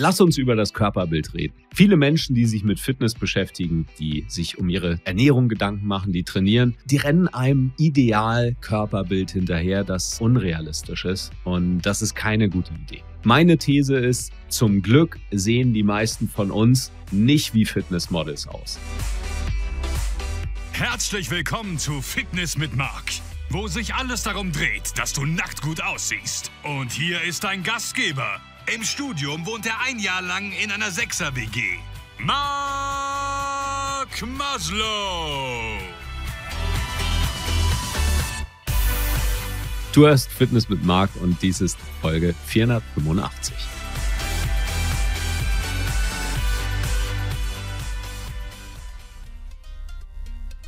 Lass uns über das Körperbild reden. Viele Menschen, die sich mit Fitness beschäftigen, die sich um ihre Ernährung Gedanken machen, die trainieren, die rennen einem Ideal-Körperbild hinterher, das unrealistisch ist. Und das ist keine gute Idee. Meine These ist, zum Glück sehen die meisten von uns nicht wie Fitnessmodels aus. Herzlich willkommen zu Fitness mit Marc, wo sich alles darum dreht, dass du nackt gut aussiehst. Und hier ist dein Gastgeber, im Studium wohnt er ein Jahr lang in einer Sechser-WG. Mark Maslow. Du hast Fitness mit Marc und dies ist Folge 485.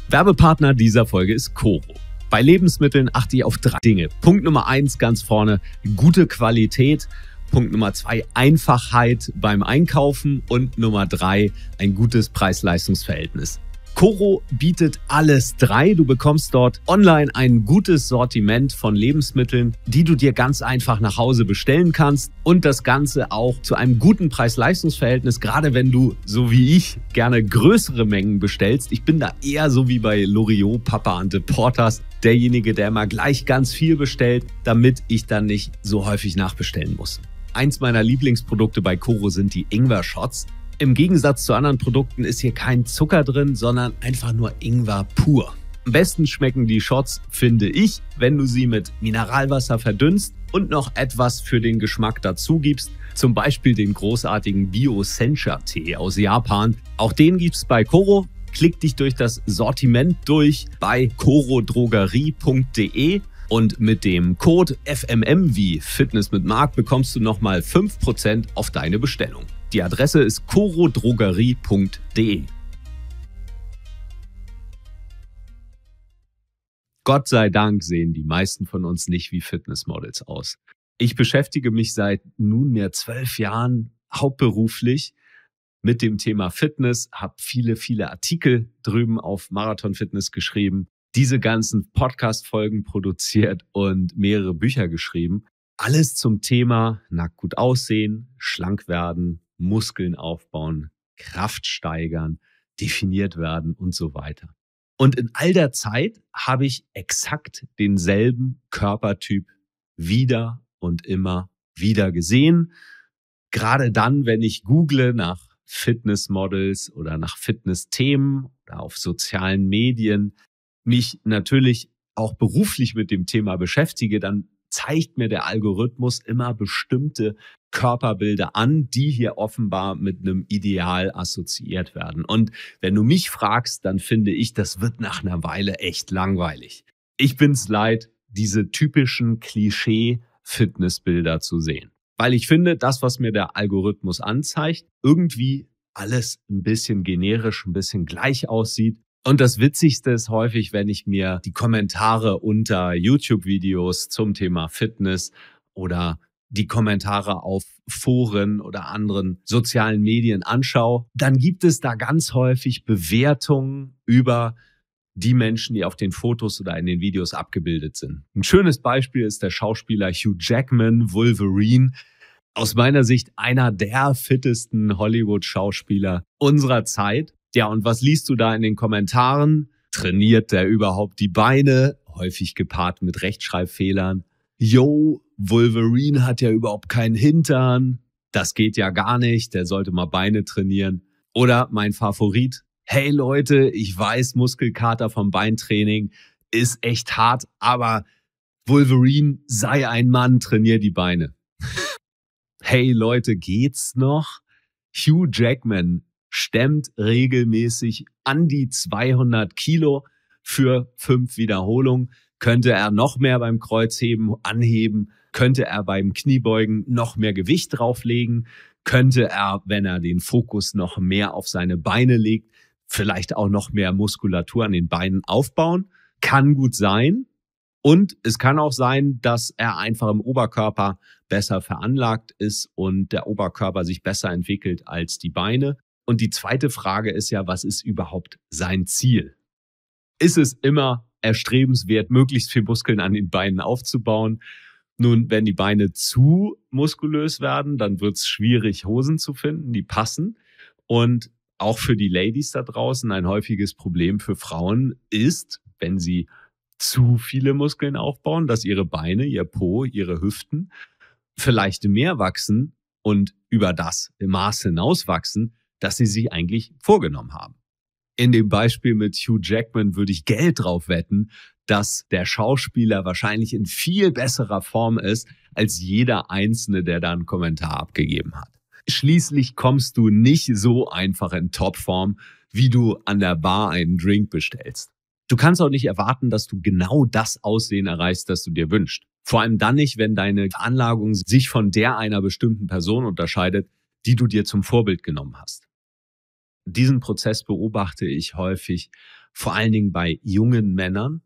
Werbepartner dieser Folge ist Coro. Bei Lebensmitteln achte ich auf drei Dinge. Punkt Nummer eins ganz vorne, gute Qualität. Punkt Nummer zwei, Einfachheit beim Einkaufen und Nummer drei, ein gutes Preis-Leistungs-Verhältnis. Coro bietet alles drei. Du bekommst dort online ein gutes Sortiment von Lebensmitteln, die du dir ganz einfach nach Hause bestellen kannst und das Ganze auch zu einem guten Preis-Leistungs-Verhältnis, gerade wenn du, so wie ich, gerne größere Mengen bestellst. Ich bin da eher so wie bei Loriot, Papa und Portas, derjenige, der immer gleich ganz viel bestellt, damit ich dann nicht so häufig nachbestellen muss. Eins meiner Lieblingsprodukte bei Koro sind die Ingwer-Shots. Im Gegensatz zu anderen Produkten ist hier kein Zucker drin, sondern einfach nur Ingwer pur. Am besten schmecken die Shots, finde ich, wenn du sie mit Mineralwasser verdünnst und noch etwas für den Geschmack dazugibst, zum Beispiel den großartigen Bio-Sencha-Tee aus Japan. Auch den gibt es bei Koro. Klick dich durch das Sortiment durch bei korodrogerie.de und mit dem Code FMM wie Fitness mit Mark bekommst du nochmal 5% auf deine Bestellung. Die Adresse ist corodrogerie.de. Gott sei Dank sehen die meisten von uns nicht wie Fitnessmodels aus. Ich beschäftige mich seit nunmehr zwölf Jahren hauptberuflich mit dem Thema Fitness, habe viele, viele Artikel drüben auf Marathon Fitness geschrieben diese ganzen Podcast-Folgen produziert und mehrere Bücher geschrieben. Alles zum Thema nackt gut aussehen, schlank werden, Muskeln aufbauen, Kraft steigern, definiert werden und so weiter. Und in all der Zeit habe ich exakt denselben Körpertyp wieder und immer wieder gesehen. Gerade dann, wenn ich google nach Fitnessmodels oder nach Fitnessthemen oder auf sozialen Medien, mich natürlich auch beruflich mit dem Thema beschäftige, dann zeigt mir der Algorithmus immer bestimmte Körperbilder an, die hier offenbar mit einem Ideal assoziiert werden. Und wenn du mich fragst, dann finde ich, das wird nach einer Weile echt langweilig. Ich bin's leid, diese typischen Klischee-Fitnessbilder zu sehen. Weil ich finde, das, was mir der Algorithmus anzeigt, irgendwie alles ein bisschen generisch, ein bisschen gleich aussieht und das Witzigste ist häufig, wenn ich mir die Kommentare unter YouTube-Videos zum Thema Fitness oder die Kommentare auf Foren oder anderen sozialen Medien anschaue, dann gibt es da ganz häufig Bewertungen über die Menschen, die auf den Fotos oder in den Videos abgebildet sind. Ein schönes Beispiel ist der Schauspieler Hugh Jackman, Wolverine. Aus meiner Sicht einer der fittesten Hollywood-Schauspieler unserer Zeit. Ja, und was liest du da in den Kommentaren? Trainiert der überhaupt die Beine? Häufig gepaart mit Rechtschreibfehlern. Yo, Wolverine hat ja überhaupt keinen Hintern. Das geht ja gar nicht. Der sollte mal Beine trainieren. Oder mein Favorit. Hey Leute, ich weiß, Muskelkater vom Beintraining ist echt hart, aber Wolverine, sei ein Mann, trainier die Beine. hey Leute, geht's noch? Hugh Jackman stemmt regelmäßig an die 200 Kilo für fünf Wiederholungen. Könnte er noch mehr beim Kreuzheben anheben? Könnte er beim Kniebeugen noch mehr Gewicht drauflegen? Könnte er, wenn er den Fokus noch mehr auf seine Beine legt, vielleicht auch noch mehr Muskulatur an den Beinen aufbauen? Kann gut sein. Und es kann auch sein, dass er einfach im Oberkörper besser veranlagt ist und der Oberkörper sich besser entwickelt als die Beine. Und die zweite Frage ist ja, was ist überhaupt sein Ziel? Ist es immer erstrebenswert, möglichst viel Muskeln an den Beinen aufzubauen? Nun, wenn die Beine zu muskulös werden, dann wird es schwierig, Hosen zu finden, die passen. Und auch für die Ladies da draußen ein häufiges Problem für Frauen ist, wenn sie zu viele Muskeln aufbauen, dass ihre Beine, ihr Po, ihre Hüften vielleicht mehr wachsen und über das Maß hinaus wachsen, dass sie sich eigentlich vorgenommen haben. In dem Beispiel mit Hugh Jackman würde ich Geld drauf wetten, dass der Schauspieler wahrscheinlich in viel besserer Form ist als jeder Einzelne, der da einen Kommentar abgegeben hat. Schließlich kommst du nicht so einfach in Topform, wie du an der Bar einen Drink bestellst. Du kannst auch nicht erwarten, dass du genau das Aussehen erreichst, das du dir wünschst. Vor allem dann nicht, wenn deine Anlagung sich von der einer bestimmten Person unterscheidet, die du dir zum Vorbild genommen hast. Diesen Prozess beobachte ich häufig, vor allen Dingen bei jungen Männern.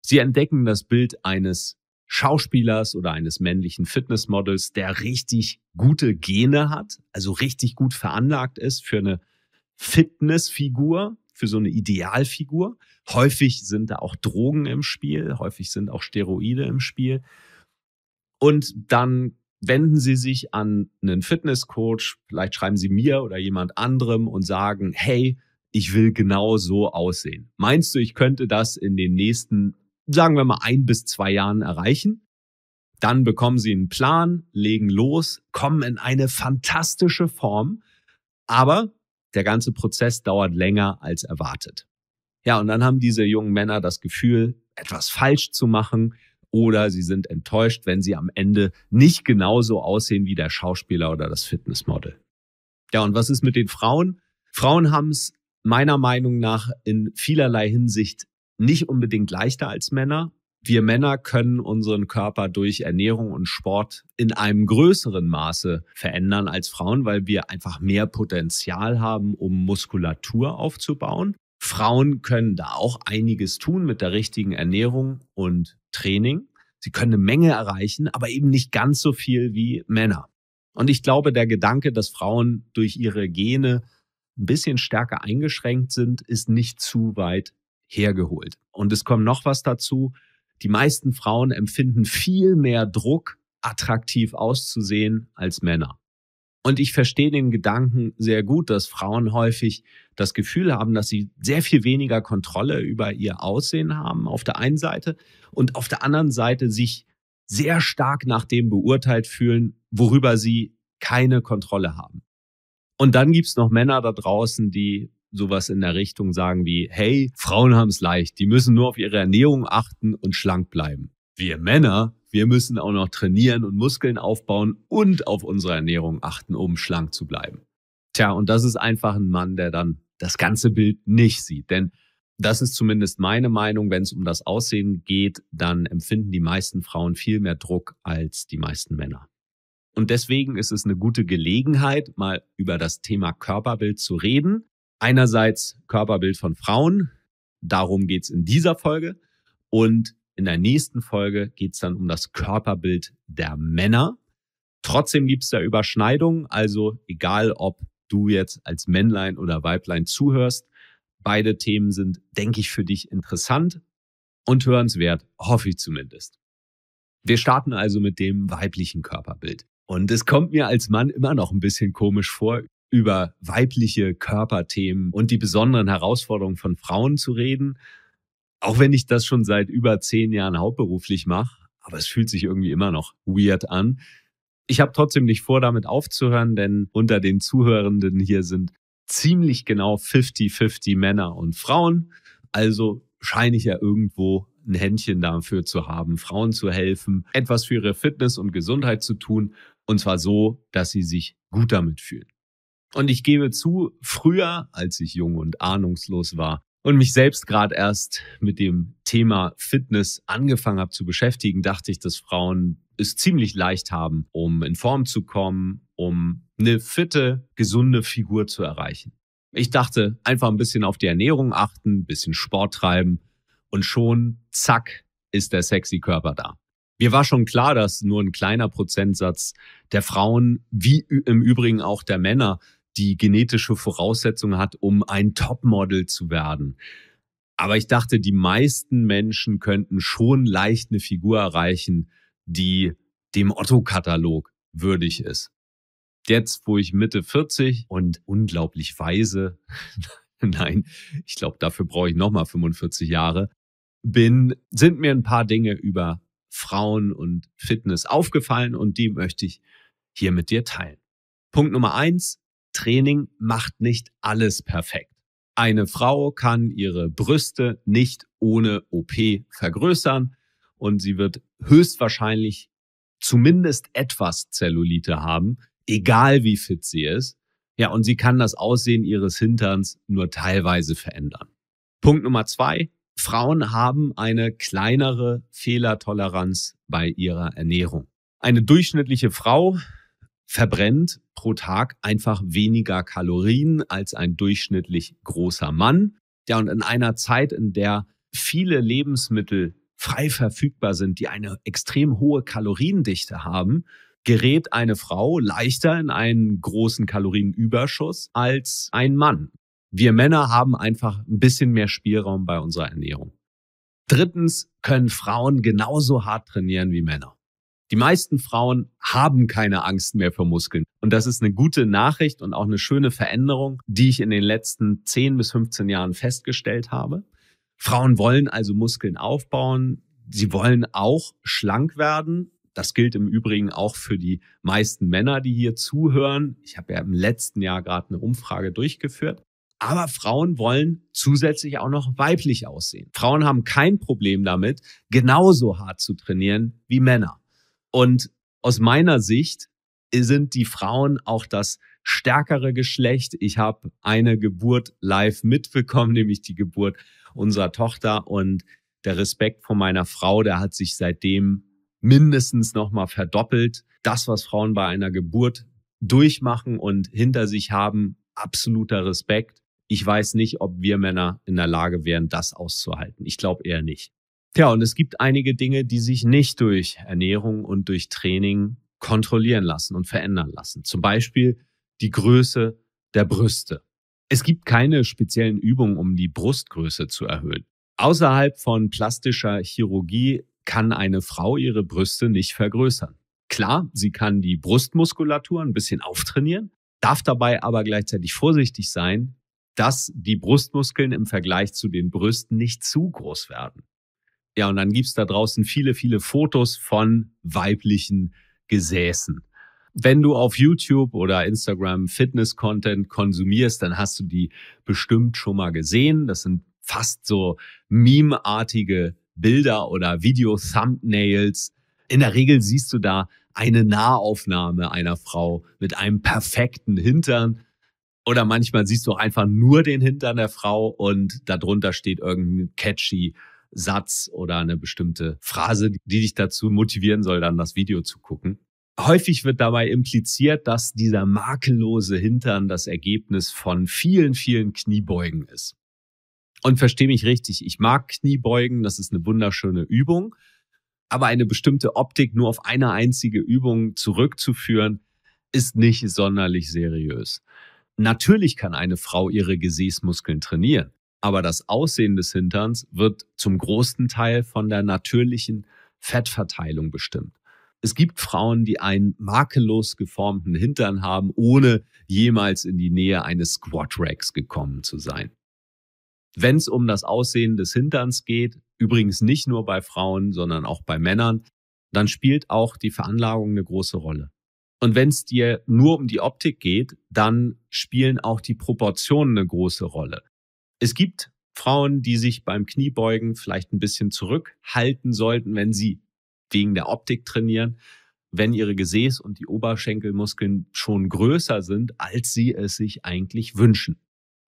Sie entdecken das Bild eines Schauspielers oder eines männlichen Fitnessmodels, der richtig gute Gene hat, also richtig gut veranlagt ist für eine Fitnessfigur, für so eine Idealfigur. Häufig sind da auch Drogen im Spiel, häufig sind auch Steroide im Spiel. Und dann wenden Sie sich an einen Fitnesscoach, vielleicht schreiben Sie mir oder jemand anderem und sagen, hey, ich will genau so aussehen. Meinst du, ich könnte das in den nächsten, sagen wir mal, ein bis zwei Jahren erreichen? Dann bekommen Sie einen Plan, legen los, kommen in eine fantastische Form, aber der ganze Prozess dauert länger als erwartet. Ja, und dann haben diese jungen Männer das Gefühl, etwas falsch zu machen, oder sie sind enttäuscht, wenn sie am Ende nicht genauso aussehen wie der Schauspieler oder das Fitnessmodel. Ja, und was ist mit den Frauen? Frauen haben es meiner Meinung nach in vielerlei Hinsicht nicht unbedingt leichter als Männer. Wir Männer können unseren Körper durch Ernährung und Sport in einem größeren Maße verändern als Frauen, weil wir einfach mehr Potenzial haben, um Muskulatur aufzubauen. Frauen können da auch einiges tun mit der richtigen Ernährung und Training. Sie können eine Menge erreichen, aber eben nicht ganz so viel wie Männer. Und ich glaube, der Gedanke, dass Frauen durch ihre Gene ein bisschen stärker eingeschränkt sind, ist nicht zu weit hergeholt. Und es kommt noch was dazu. Die meisten Frauen empfinden viel mehr Druck, attraktiv auszusehen als Männer. Und ich verstehe den Gedanken sehr gut, dass Frauen häufig das Gefühl haben, dass sie sehr viel weniger Kontrolle über ihr Aussehen haben, auf der einen Seite, und auf der anderen Seite sich sehr stark nach dem beurteilt fühlen, worüber sie keine Kontrolle haben. Und dann gibt's noch Männer da draußen, die sowas in der Richtung sagen wie, hey, Frauen haben's leicht, die müssen nur auf ihre Ernährung achten und schlank bleiben. Wir Männer, wir müssen auch noch trainieren und Muskeln aufbauen und auf unsere Ernährung achten, um schlank zu bleiben. Tja, und das ist einfach ein Mann, der dann das ganze Bild nicht sieht. Denn das ist zumindest meine Meinung, wenn es um das Aussehen geht, dann empfinden die meisten Frauen viel mehr Druck als die meisten Männer. Und deswegen ist es eine gute Gelegenheit, mal über das Thema Körperbild zu reden. Einerseits Körperbild von Frauen, darum geht es in dieser Folge, und in der nächsten Folge geht es dann um das Körperbild der Männer. Trotzdem gibt es da Überschneidungen, also egal ob du jetzt als Männlein oder Weiblein zuhörst, beide Themen sind, denke ich, für dich interessant und hörenswert, hoffe ich zumindest. Wir starten also mit dem weiblichen Körperbild. Und es kommt mir als Mann immer noch ein bisschen komisch vor, über weibliche Körperthemen und die besonderen Herausforderungen von Frauen zu reden. Auch wenn ich das schon seit über zehn Jahren hauptberuflich mache, aber es fühlt sich irgendwie immer noch weird an. Ich habe trotzdem nicht vor, damit aufzuhören, denn unter den Zuhörenden hier sind ziemlich genau 50-50 Männer und Frauen. Also scheine ich ja irgendwo ein Händchen dafür zu haben, Frauen zu helfen, etwas für ihre Fitness und Gesundheit zu tun, und zwar so, dass sie sich gut damit fühlen. Und ich gebe zu, früher, als ich jung und ahnungslos war, und mich selbst gerade erst mit dem Thema Fitness angefangen habe zu beschäftigen, dachte ich, dass Frauen es ziemlich leicht haben, um in Form zu kommen, um eine fitte, gesunde Figur zu erreichen. Ich dachte, einfach ein bisschen auf die Ernährung achten, ein bisschen Sport treiben und schon, zack, ist der sexy Körper da. Mir war schon klar, dass nur ein kleiner Prozentsatz der Frauen, wie im Übrigen auch der Männer, die genetische Voraussetzung hat, um ein Topmodel zu werden. Aber ich dachte, die meisten Menschen könnten schon leicht eine Figur erreichen, die dem Otto-Katalog würdig ist. Jetzt, wo ich Mitte 40 und unglaublich weise, nein, ich glaube, dafür brauche ich nochmal 45 Jahre, bin, sind mir ein paar Dinge über Frauen und Fitness aufgefallen und die möchte ich hier mit dir teilen. Punkt Nummer eins, Training macht nicht alles perfekt. Eine Frau kann ihre Brüste nicht ohne OP vergrößern und sie wird höchstwahrscheinlich zumindest etwas Zellulite haben, egal wie fit sie ist. Ja, und sie kann das Aussehen ihres Hinterns nur teilweise verändern. Punkt Nummer zwei. Frauen haben eine kleinere Fehlertoleranz bei ihrer Ernährung. Eine durchschnittliche Frau verbrennt pro Tag einfach weniger Kalorien als ein durchschnittlich großer Mann. Ja, und in einer Zeit, in der viele Lebensmittel frei verfügbar sind, die eine extrem hohe Kaloriendichte haben, gerät eine Frau leichter in einen großen Kalorienüberschuss als ein Mann. Wir Männer haben einfach ein bisschen mehr Spielraum bei unserer Ernährung. Drittens können Frauen genauso hart trainieren wie Männer. Die meisten Frauen haben keine Angst mehr vor Muskeln. Und das ist eine gute Nachricht und auch eine schöne Veränderung, die ich in den letzten 10 bis 15 Jahren festgestellt habe. Frauen wollen also Muskeln aufbauen. Sie wollen auch schlank werden. Das gilt im Übrigen auch für die meisten Männer, die hier zuhören. Ich habe ja im letzten Jahr gerade eine Umfrage durchgeführt. Aber Frauen wollen zusätzlich auch noch weiblich aussehen. Frauen haben kein Problem damit, genauso hart zu trainieren wie Männer. Und aus meiner Sicht äh, sind die Frauen auch das stärkere Geschlecht. Ich habe eine Geburt live mitbekommen, nämlich die Geburt unserer Tochter. Und der Respekt vor meiner Frau, der hat sich seitdem mindestens nochmal verdoppelt. Das, was Frauen bei einer Geburt durchmachen und hinter sich haben, absoluter Respekt. Ich weiß nicht, ob wir Männer in der Lage wären, das auszuhalten. Ich glaube eher nicht. Tja, und es gibt einige Dinge, die sich nicht durch Ernährung und durch Training kontrollieren lassen und verändern lassen. Zum Beispiel die Größe der Brüste. Es gibt keine speziellen Übungen, um die Brustgröße zu erhöhen. Außerhalb von plastischer Chirurgie kann eine Frau ihre Brüste nicht vergrößern. Klar, sie kann die Brustmuskulatur ein bisschen auftrainieren, darf dabei aber gleichzeitig vorsichtig sein, dass die Brustmuskeln im Vergleich zu den Brüsten nicht zu groß werden. Ja, und dann gibt's da draußen viele, viele Fotos von weiblichen Gesäßen. Wenn du auf YouTube oder Instagram Fitness-Content konsumierst, dann hast du die bestimmt schon mal gesehen. Das sind fast so meme-artige Bilder oder Video-Thumbnails. In der Regel siehst du da eine Nahaufnahme einer Frau mit einem perfekten Hintern. Oder manchmal siehst du auch einfach nur den Hintern der Frau und darunter steht irgendein catchy Satz oder eine bestimmte Phrase, die dich dazu motivieren soll, dann das Video zu gucken. Häufig wird dabei impliziert, dass dieser makellose Hintern das Ergebnis von vielen, vielen Kniebeugen ist. Und verstehe mich richtig, ich mag Kniebeugen, das ist eine wunderschöne Übung, aber eine bestimmte Optik nur auf eine einzige Übung zurückzuführen, ist nicht sonderlich seriös. Natürlich kann eine Frau ihre Gesäßmuskeln trainieren aber das Aussehen des Hinterns wird zum großen Teil von der natürlichen Fettverteilung bestimmt. Es gibt Frauen, die einen makellos geformten Hintern haben, ohne jemals in die Nähe eines Squat Racks gekommen zu sein. Wenn es um das Aussehen des Hinterns geht, übrigens nicht nur bei Frauen, sondern auch bei Männern, dann spielt auch die Veranlagung eine große Rolle. Und wenn es dir nur um die Optik geht, dann spielen auch die Proportionen eine große Rolle. Es gibt Frauen, die sich beim Kniebeugen vielleicht ein bisschen zurückhalten sollten, wenn sie wegen der Optik trainieren, wenn ihre Gesäß- und die Oberschenkelmuskeln schon größer sind, als sie es sich eigentlich wünschen.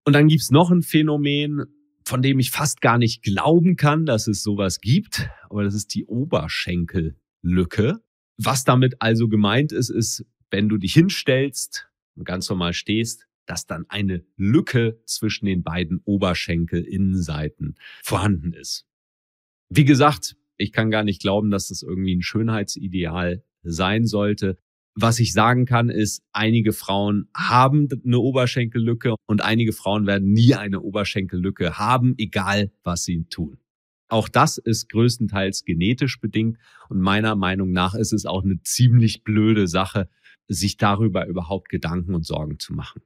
Und dann gibt es noch ein Phänomen, von dem ich fast gar nicht glauben kann, dass es sowas gibt, aber das ist die Oberschenkellücke. Was damit also gemeint ist, ist, wenn du dich hinstellst und ganz normal stehst, dass dann eine Lücke zwischen den beiden Oberschenkelinnenseiten vorhanden ist. Wie gesagt, ich kann gar nicht glauben, dass das irgendwie ein Schönheitsideal sein sollte. Was ich sagen kann, ist, einige Frauen haben eine Oberschenkellücke und einige Frauen werden nie eine Oberschenkellücke haben, egal was sie tun. Auch das ist größtenteils genetisch bedingt und meiner Meinung nach ist es auch eine ziemlich blöde Sache, sich darüber überhaupt Gedanken und Sorgen zu machen.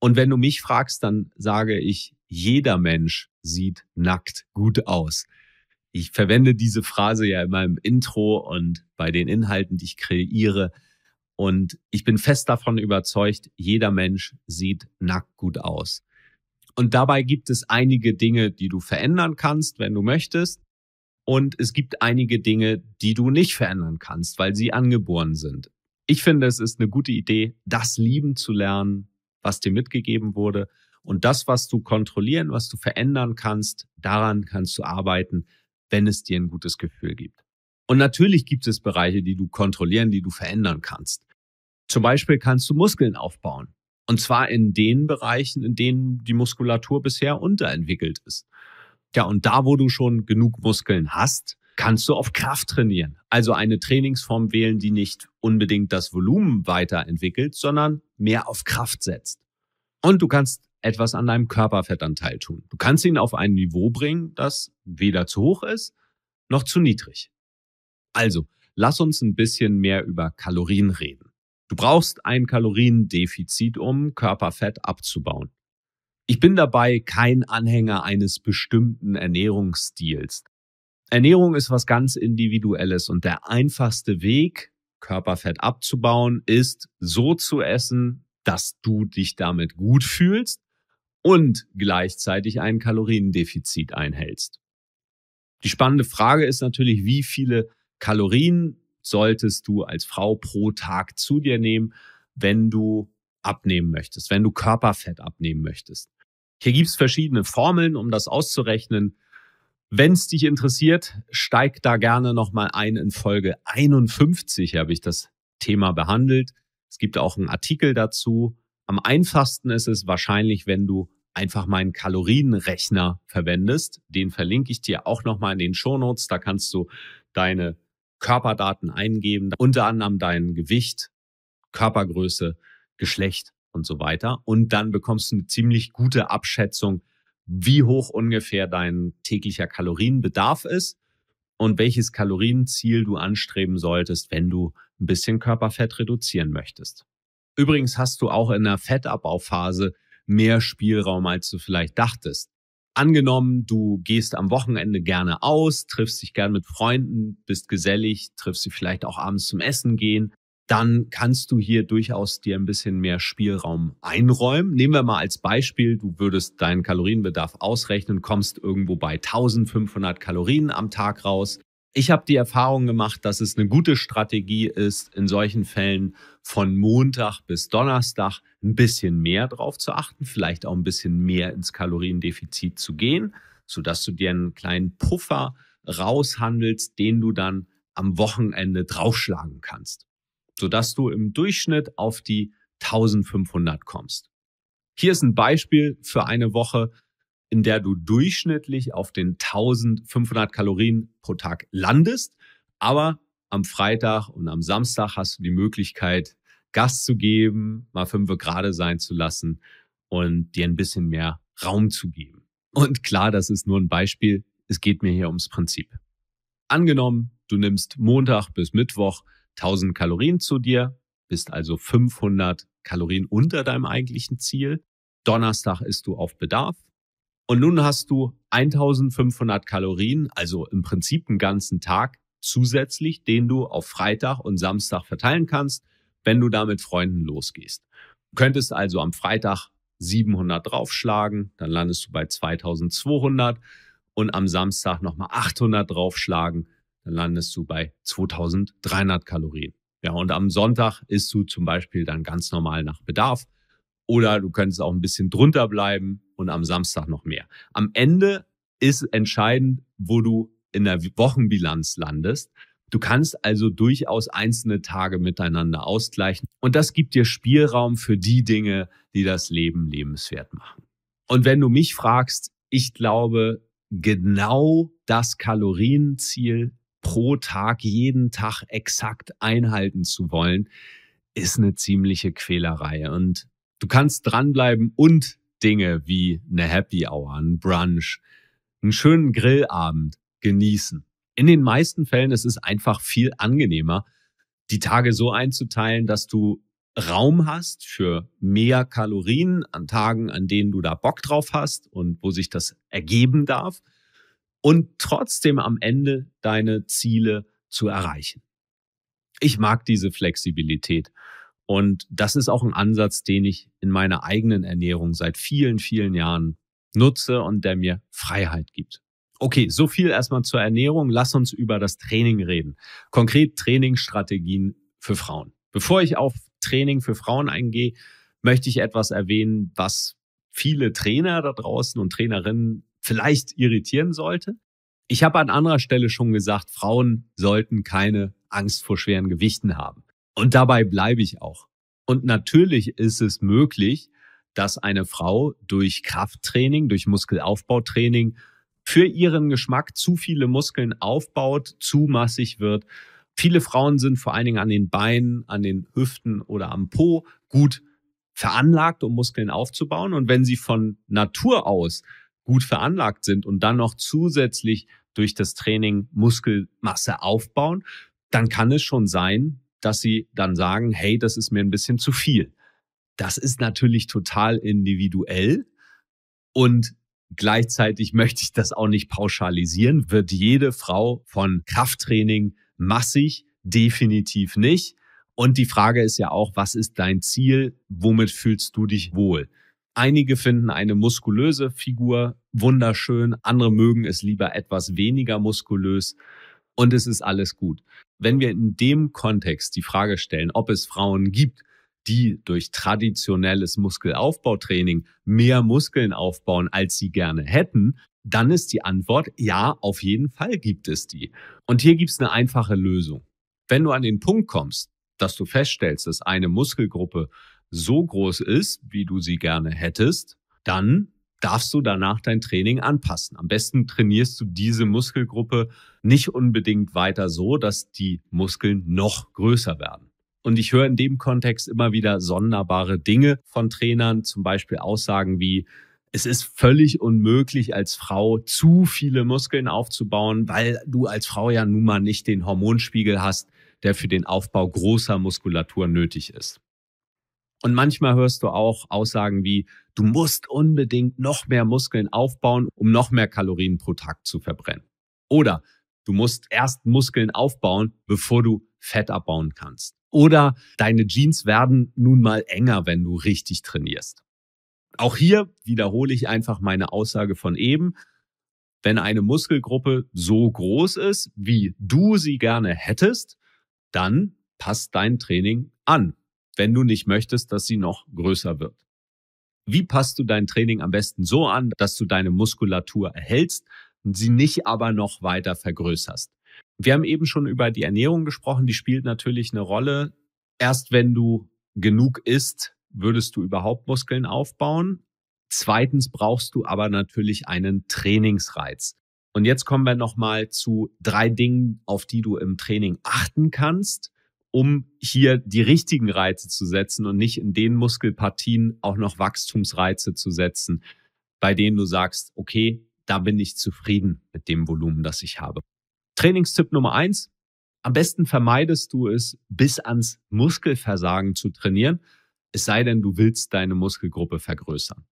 Und wenn du mich fragst, dann sage ich, jeder Mensch sieht nackt gut aus. Ich verwende diese Phrase ja in meinem Intro und bei den Inhalten, die ich kreiere. Und ich bin fest davon überzeugt, jeder Mensch sieht nackt gut aus. Und dabei gibt es einige Dinge, die du verändern kannst, wenn du möchtest. Und es gibt einige Dinge, die du nicht verändern kannst, weil sie angeboren sind. Ich finde, es ist eine gute Idee, das lieben zu lernen, was dir mitgegeben wurde. Und das, was du kontrollieren, was du verändern kannst, daran kannst du arbeiten, wenn es dir ein gutes Gefühl gibt. Und natürlich gibt es Bereiche, die du kontrollieren, die du verändern kannst. Zum Beispiel kannst du Muskeln aufbauen. Und zwar in den Bereichen, in denen die Muskulatur bisher unterentwickelt ist. Ja, und da, wo du schon genug Muskeln hast, kannst du auf Kraft trainieren. Also eine Trainingsform wählen, die nicht unbedingt das Volumen weiterentwickelt, sondern mehr auf Kraft setzt. Und du kannst etwas an deinem Körperfettanteil tun. Du kannst ihn auf ein Niveau bringen, das weder zu hoch ist noch zu niedrig. Also, lass uns ein bisschen mehr über Kalorien reden. Du brauchst ein Kaloriendefizit, um Körperfett abzubauen. Ich bin dabei kein Anhänger eines bestimmten Ernährungsstils. Ernährung ist was ganz Individuelles und der einfachste Weg, Körperfett abzubauen, ist so zu essen, dass du dich damit gut fühlst und gleichzeitig ein Kaloriendefizit einhältst. Die spannende Frage ist natürlich, wie viele Kalorien solltest du als Frau pro Tag zu dir nehmen, wenn du abnehmen möchtest, wenn du Körperfett abnehmen möchtest. Hier gibt's verschiedene Formeln, um das auszurechnen. Wenn es dich interessiert, steig da gerne nochmal ein. In Folge 51 habe ich das Thema behandelt. Es gibt auch einen Artikel dazu. Am einfachsten ist es wahrscheinlich, wenn du einfach meinen Kalorienrechner verwendest. Den verlinke ich dir auch nochmal in den Shownotes. Da kannst du deine Körperdaten eingeben, unter anderem dein Gewicht, Körpergröße, Geschlecht und so weiter. Und dann bekommst du eine ziemlich gute Abschätzung, wie hoch ungefähr dein täglicher Kalorienbedarf ist und welches Kalorienziel du anstreben solltest, wenn du ein bisschen Körperfett reduzieren möchtest. Übrigens hast du auch in der Fettabbauphase mehr Spielraum, als du vielleicht dachtest. Angenommen, du gehst am Wochenende gerne aus, triffst dich gern mit Freunden, bist gesellig, triffst sie vielleicht auch abends zum Essen gehen, dann kannst du hier durchaus dir ein bisschen mehr Spielraum einräumen. Nehmen wir mal als Beispiel, du würdest deinen Kalorienbedarf ausrechnen, kommst irgendwo bei 1500 Kalorien am Tag raus. Ich habe die Erfahrung gemacht, dass es eine gute Strategie ist, in solchen Fällen von Montag bis Donnerstag ein bisschen mehr drauf zu achten, vielleicht auch ein bisschen mehr ins Kaloriendefizit zu gehen, sodass du dir einen kleinen Puffer raushandelst, den du dann am Wochenende draufschlagen kannst sodass du im Durchschnitt auf die 1500 kommst. Hier ist ein Beispiel für eine Woche, in der du durchschnittlich auf den 1500 Kalorien pro Tag landest, aber am Freitag und am Samstag hast du die Möglichkeit, Gas zu geben, mal fünf gerade sein zu lassen und dir ein bisschen mehr Raum zu geben. Und klar, das ist nur ein Beispiel. Es geht mir hier ums Prinzip. Angenommen, du nimmst Montag bis Mittwoch 1000 Kalorien zu dir, bist also 500 Kalorien unter deinem eigentlichen Ziel. Donnerstag isst du auf Bedarf. Und nun hast du 1500 Kalorien, also im Prinzip einen ganzen Tag zusätzlich, den du auf Freitag und Samstag verteilen kannst, wenn du da mit Freunden losgehst. Du könntest also am Freitag 700 draufschlagen, dann landest du bei 2200 und am Samstag nochmal 800 draufschlagen dann landest du bei 2300 Kalorien. Ja, und am Sonntag isst du zum Beispiel dann ganz normal nach Bedarf. Oder du könntest auch ein bisschen drunter bleiben und am Samstag noch mehr. Am Ende ist entscheidend, wo du in der Wochenbilanz landest. Du kannst also durchaus einzelne Tage miteinander ausgleichen. Und das gibt dir Spielraum für die Dinge, die das Leben lebenswert machen. Und wenn du mich fragst, ich glaube, genau das Kalorienziel pro Tag, jeden Tag exakt einhalten zu wollen, ist eine ziemliche Quälerei. Und du kannst dranbleiben und Dinge wie eine Happy Hour, ein Brunch, einen schönen Grillabend genießen. In den meisten Fällen ist es einfach viel angenehmer, die Tage so einzuteilen, dass du Raum hast für mehr Kalorien an Tagen, an denen du da Bock drauf hast und wo sich das ergeben darf und trotzdem am Ende deine Ziele zu erreichen. Ich mag diese Flexibilität. Und das ist auch ein Ansatz, den ich in meiner eigenen Ernährung seit vielen, vielen Jahren nutze und der mir Freiheit gibt. Okay, so viel erstmal zur Ernährung. Lass uns über das Training reden. Konkret Trainingsstrategien für Frauen. Bevor ich auf Training für Frauen eingehe, möchte ich etwas erwähnen, was viele Trainer da draußen und Trainerinnen vielleicht irritieren sollte. Ich habe an anderer Stelle schon gesagt, Frauen sollten keine Angst vor schweren Gewichten haben. Und dabei bleibe ich auch. Und natürlich ist es möglich, dass eine Frau durch Krafttraining, durch Muskelaufbautraining für ihren Geschmack zu viele Muskeln aufbaut, zu massig wird. Viele Frauen sind vor allen Dingen an den Beinen, an den Hüften oder am Po gut veranlagt, um Muskeln aufzubauen. Und wenn sie von Natur aus gut veranlagt sind und dann noch zusätzlich durch das Training Muskelmasse aufbauen, dann kann es schon sein, dass sie dann sagen, hey, das ist mir ein bisschen zu viel. Das ist natürlich total individuell und gleichzeitig möchte ich das auch nicht pauschalisieren. Wird jede Frau von Krafttraining massig? Definitiv nicht. Und die Frage ist ja auch, was ist dein Ziel? Womit fühlst du dich wohl? Einige finden eine muskulöse Figur wunderschön, andere mögen es lieber etwas weniger muskulös und es ist alles gut. Wenn wir in dem Kontext die Frage stellen, ob es Frauen gibt, die durch traditionelles Muskelaufbautraining mehr Muskeln aufbauen, als sie gerne hätten, dann ist die Antwort, ja, auf jeden Fall gibt es die. Und hier gibt es eine einfache Lösung. Wenn du an den Punkt kommst, dass du feststellst, dass eine Muskelgruppe so groß ist, wie du sie gerne hättest, dann darfst du danach dein Training anpassen. Am besten trainierst du diese Muskelgruppe nicht unbedingt weiter so, dass die Muskeln noch größer werden. Und ich höre in dem Kontext immer wieder sonderbare Dinge von Trainern, zum Beispiel Aussagen wie, es ist völlig unmöglich, als Frau zu viele Muskeln aufzubauen, weil du als Frau ja nun mal nicht den Hormonspiegel hast, der für den Aufbau großer Muskulatur nötig ist. Und manchmal hörst du auch Aussagen wie, du musst unbedingt noch mehr Muskeln aufbauen, um noch mehr Kalorien pro Tag zu verbrennen. Oder du musst erst Muskeln aufbauen, bevor du Fett abbauen kannst. Oder deine Jeans werden nun mal enger, wenn du richtig trainierst. Auch hier wiederhole ich einfach meine Aussage von eben. Wenn eine Muskelgruppe so groß ist, wie du sie gerne hättest, dann passt dein Training an wenn du nicht möchtest, dass sie noch größer wird. Wie passt du dein Training am besten so an, dass du deine Muskulatur erhältst und sie nicht aber noch weiter vergrößerst? Wir haben eben schon über die Ernährung gesprochen, die spielt natürlich eine Rolle. Erst wenn du genug isst, würdest du überhaupt Muskeln aufbauen. Zweitens brauchst du aber natürlich einen Trainingsreiz. Und jetzt kommen wir nochmal zu drei Dingen, auf die du im Training achten kannst, um hier die richtigen Reize zu setzen und nicht in den Muskelpartien auch noch Wachstumsreize zu setzen, bei denen du sagst, okay, da bin ich zufrieden mit dem Volumen, das ich habe. Trainingstipp Nummer eins. Am besten vermeidest du es, bis ans Muskelversagen zu trainieren, es sei denn, du willst deine Muskelgruppe vergrößern.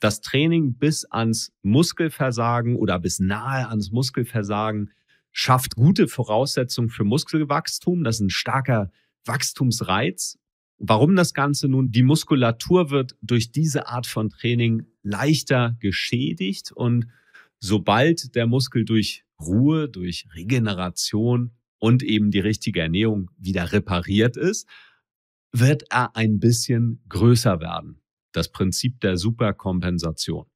Das Training bis ans Muskelversagen oder bis nahe ans Muskelversagen schafft gute Voraussetzungen für Muskelwachstum. Das ist ein starker Wachstumsreiz. Warum das Ganze nun? Die Muskulatur wird durch diese Art von Training leichter geschädigt und sobald der Muskel durch Ruhe, durch Regeneration und eben die richtige Ernährung wieder repariert ist, wird er ein bisschen größer werden. Das Prinzip der Superkompensation.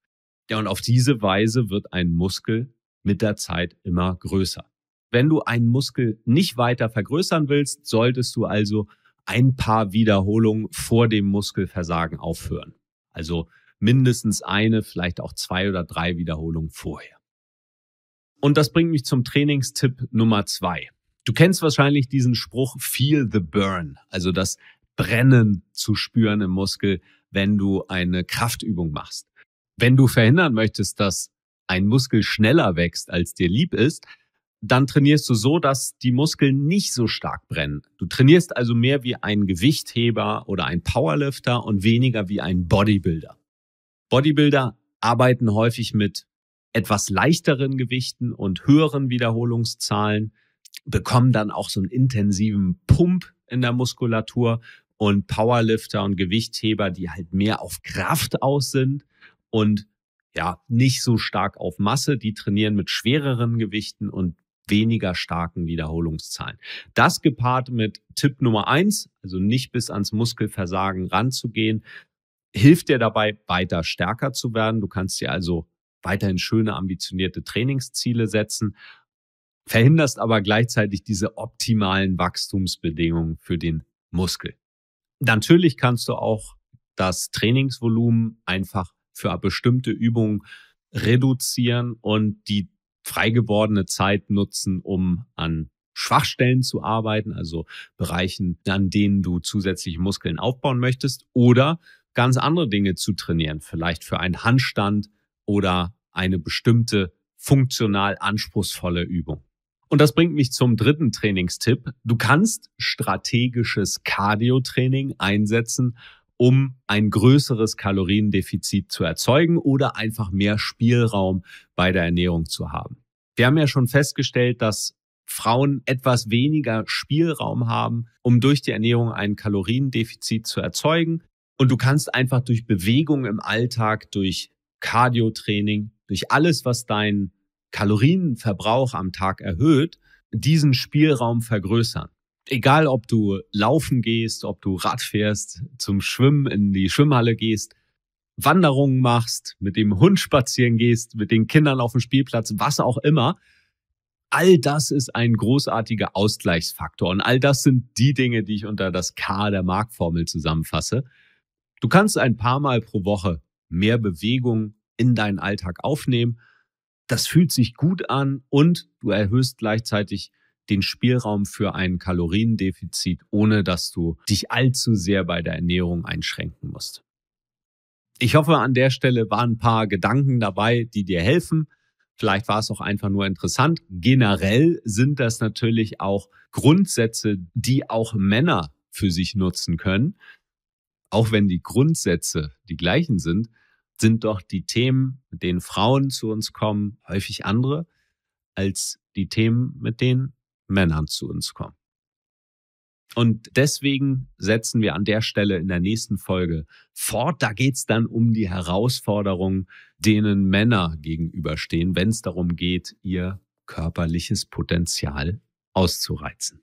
Ja, und auf diese Weise wird ein Muskel mit der Zeit immer größer. Wenn du einen Muskel nicht weiter vergrößern willst, solltest du also ein paar Wiederholungen vor dem Muskelversagen aufhören. Also mindestens eine, vielleicht auch zwei oder drei Wiederholungen vorher. Und das bringt mich zum Trainingstipp Nummer zwei. Du kennst wahrscheinlich diesen Spruch Feel the Burn, also das Brennen zu spüren im Muskel, wenn du eine Kraftübung machst. Wenn du verhindern möchtest, dass ein Muskel schneller wächst, als dir lieb ist, dann trainierst du so, dass die Muskeln nicht so stark brennen. Du trainierst also mehr wie ein Gewichtheber oder ein Powerlifter und weniger wie ein Bodybuilder. Bodybuilder arbeiten häufig mit etwas leichteren Gewichten und höheren Wiederholungszahlen, bekommen dann auch so einen intensiven Pump in der Muskulatur und Powerlifter und Gewichtheber, die halt mehr auf Kraft aus sind und ja nicht so stark auf Masse. Die trainieren mit schwereren Gewichten und weniger starken Wiederholungszahlen. Das gepaart mit Tipp Nummer eins, also nicht bis ans Muskelversagen ranzugehen, hilft dir dabei, weiter stärker zu werden. Du kannst dir also weiterhin schöne, ambitionierte Trainingsziele setzen, verhinderst aber gleichzeitig diese optimalen Wachstumsbedingungen für den Muskel. Natürlich kannst du auch das Trainingsvolumen einfach für bestimmte Übungen reduzieren und die frei gewordene Zeit nutzen, um an Schwachstellen zu arbeiten, also Bereichen, an denen du zusätzliche Muskeln aufbauen möchtest oder ganz andere Dinge zu trainieren, vielleicht für einen Handstand oder eine bestimmte funktional anspruchsvolle Übung. Und das bringt mich zum dritten Trainingstipp. Du kannst strategisches Cardio-Training einsetzen, um ein größeres Kaloriendefizit zu erzeugen oder einfach mehr Spielraum bei der Ernährung zu haben. Wir haben ja schon festgestellt, dass Frauen etwas weniger Spielraum haben, um durch die Ernährung ein Kaloriendefizit zu erzeugen. Und du kannst einfach durch Bewegung im Alltag, durch Cardiotraining, durch alles, was deinen Kalorienverbrauch am Tag erhöht, diesen Spielraum vergrößern egal ob du laufen gehst, ob du Rad fährst, zum Schwimmen in die Schwimmhalle gehst, Wanderungen machst, mit dem Hund spazieren gehst, mit den Kindern auf dem Spielplatz, was auch immer. All das ist ein großartiger Ausgleichsfaktor und all das sind die Dinge, die ich unter das K der Marktformel zusammenfasse. Du kannst ein paar Mal pro Woche mehr Bewegung in deinen Alltag aufnehmen. Das fühlt sich gut an und du erhöhst gleichzeitig den Spielraum für ein Kaloriendefizit, ohne dass du dich allzu sehr bei der Ernährung einschränken musst. Ich hoffe, an der Stelle waren ein paar Gedanken dabei, die dir helfen. Vielleicht war es auch einfach nur interessant. Generell sind das natürlich auch Grundsätze, die auch Männer für sich nutzen können. Auch wenn die Grundsätze die gleichen sind, sind doch die Themen, mit denen Frauen zu uns kommen, häufig andere als die Themen, mit denen Männern zu uns kommen. Und deswegen setzen wir an der Stelle in der nächsten Folge fort. Da geht es dann um die Herausforderungen, denen Männer gegenüberstehen, wenn es darum geht, ihr körperliches Potenzial auszureizen.